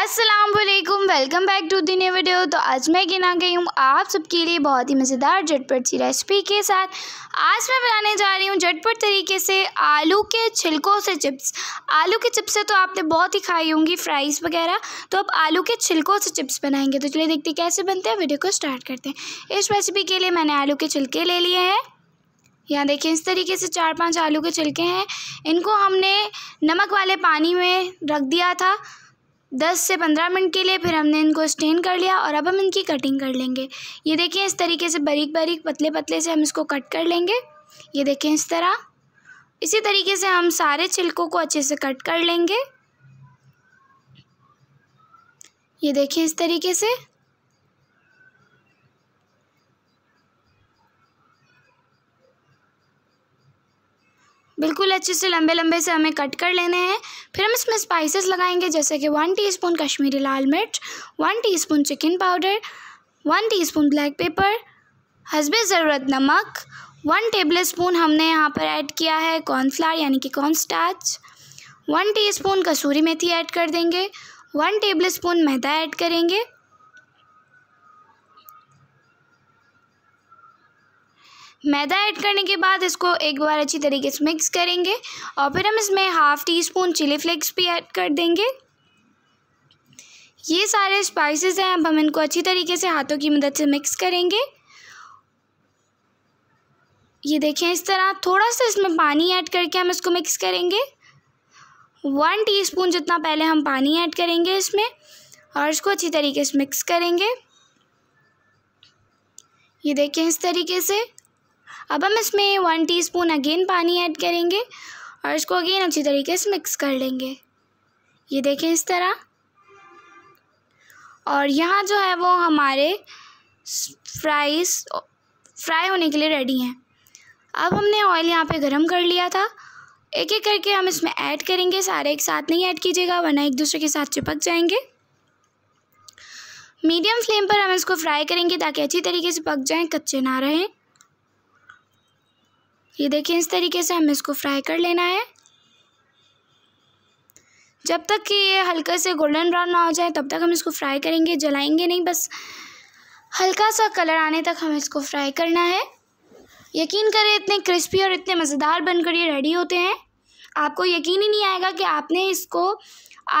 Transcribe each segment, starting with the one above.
Aslam welcome back to दिन video तो आज मैं गिना गई हूँ आप सबके लिए बहुत ही मज़ेदार झटपट सी रेसिपी के साथ आज मैं बनाने जा रही हूँ झटपट तरीके से आलू के छिलकों से चिप्स आलू के चिप्स से तो आपने बहुत ही खाई होंगी फ्राइज़ वगैरह तो अब आलू के छिलकों से चिप्स बनाएंगे तो चलिए देखते कैसे बनते हैं वीडियो को स्टार्ट करते हैं इस रेसिपी के लिए मैंने आलू के छिलके ले लिए हैं यहाँ देखिए इस तरीके से चार पांच आलू के छिलके हैं इनको हमने नमक वाले पानी में रख दिया था दस से पंद्रह मिनट के लिए फिर हमने इनको स्टेन कर लिया और अब हम इनकी कटिंग कर लेंगे ये देखिए इस तरीके से बारीक बारीक पतले पतले से हम इसको कट कर लेंगे ये देखें इस तरह इसी तरीके से हम सारे छिलकों को अच्छे से कट कर लेंगे ये देखिए इस तरीके से बिल्कुल अच्छे से लंबे लंबे से हमें कट कर लेने हैं फिर हम इसमें स्पाइसेस लगाएंगे जैसे कि वन टीस्पून कश्मीरी लाल मिर्च one teaspoon chicken powder one teaspoon black pepper हसब ज़रूरत नमक वन टेबल स्पून हमने यहाँ पर ऐड किया है कॉर्नफ्लावर यानी कि corn starch one T kasuri methi add कर देंगे one tablespoon maida add करेंगे मैदा ऐड करने के बाद इसको एक बार अच्छी तरीके से मिक्स करेंगे और फिर हम इसमें half teaspoon chilli flakes भी ऐड कर देंगे ये सारे स्पाइसेस हैं अब हम इनको अच्छी तरीके से हाथों की मदद से मिक्स करेंगे ये देखें इस तरह थोड़ा सा इसमें पानी ऐड करके हम इसको मिक्स करेंगे वन टीस्पून जितना पहले हम पानी ऐड करेंगे इसमें और इसको अच्छी तरीके से मिक्स करेंगे ये देखें इस तरीके से अब हम इसमें वन टीस्पून अगेन पानी ऐड करेंगे और इसको अगेन अच्छी तरीके से मिक्स कर लेंगे ये देखें इस तरह और यहाँ जो है वो हमारे फ्राइज फ्राई होने के लिए रेडी हैं अब हमने ऑयल यहाँ पे गरम कर लिया था एक एक करके हम इसमें ऐड करेंगे सारे एक साथ नहीं ऐड कीजिएगा वरना एक दूसरे के साथ चिपक जाएंगे मीडियम फ्लेम पर हम इसको फ्राई करेंगे ताकि अच्छी तरीके से पक जाएं कच्चे ना रहें ये देखिए इस तरीके से हमें इसको फ्राई कर लेना है जब तक कि ये हल्के से गोल्डन ब्राउन ना हो जाए तब तक हम इसको फ्राई करेंगे जलाएंगे नहीं बस हल्का सा कलर आने तक हमें इसको फ्राई करना है यकीन करें इतने क्रिस्पी और इतने मज़ेदार बनकर ये रेडी होते हैं आपको यकीन ही नहीं आएगा कि आपने इसको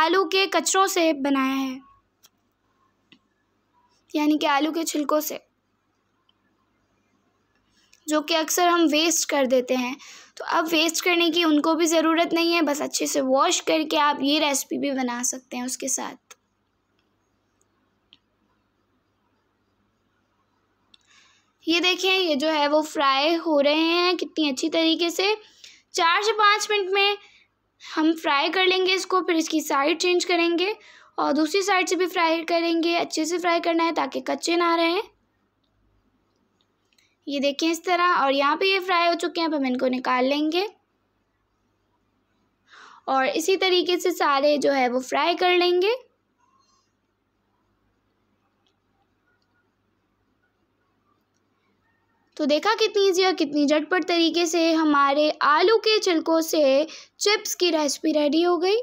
आलू के कचरों से बनाया है यानी कि आलू के छिलकों से जो कि अक्सर हम वेस्ट कर देते हैं तो अब वेस्ट करने की उनको भी ज़रूरत नहीं है बस अच्छे से वॉश करके आप ये रेसिपी भी बना सकते हैं उसके साथ ये देखें ये जो है वो फ्राई हो रहे हैं कितनी अच्छी तरीके से चार से पाँच मिनट में हम फ्राई कर लेंगे इसको फिर इसकी साइड चेंज करेंगे और दूसरी साइड से भी फ्राई करेंगे अच्छे से फ्राई करना है ताकि कच्चे ना रहें ये देखें इस तरह और यहाँ पे ये फ्राई हो चुके हैं अब हम इनको निकाल लेंगे और इसी तरीके से सारे जो है वो फ्राई कर लेंगे तो देखा कितनी ईजी और कितनी झटपट तरीके से हमारे आलू के छिलकों से चिप्स की रेसिपी रेडी हो गई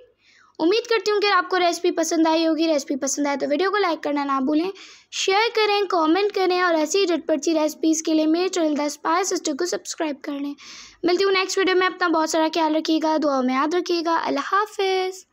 उम्मीद करती हूँ कि आपको रेसिपी पसंद आई होगी रेसिपी पसंद आए तो वीडियो को लाइक करना ना भूलें शेयर करें कमेंट करें और ऐसी झटपटी रेसिपीज़ के लिए मेरे चैनल द स्पायर सिस्टर को सब्सक्राइब कर लें मिलती हूँ नेक्स्ट वीडियो में अपना बहुत सारा ख्याल रखिएगा दुआ में याद रखिएगा अल्लाह हाफिज़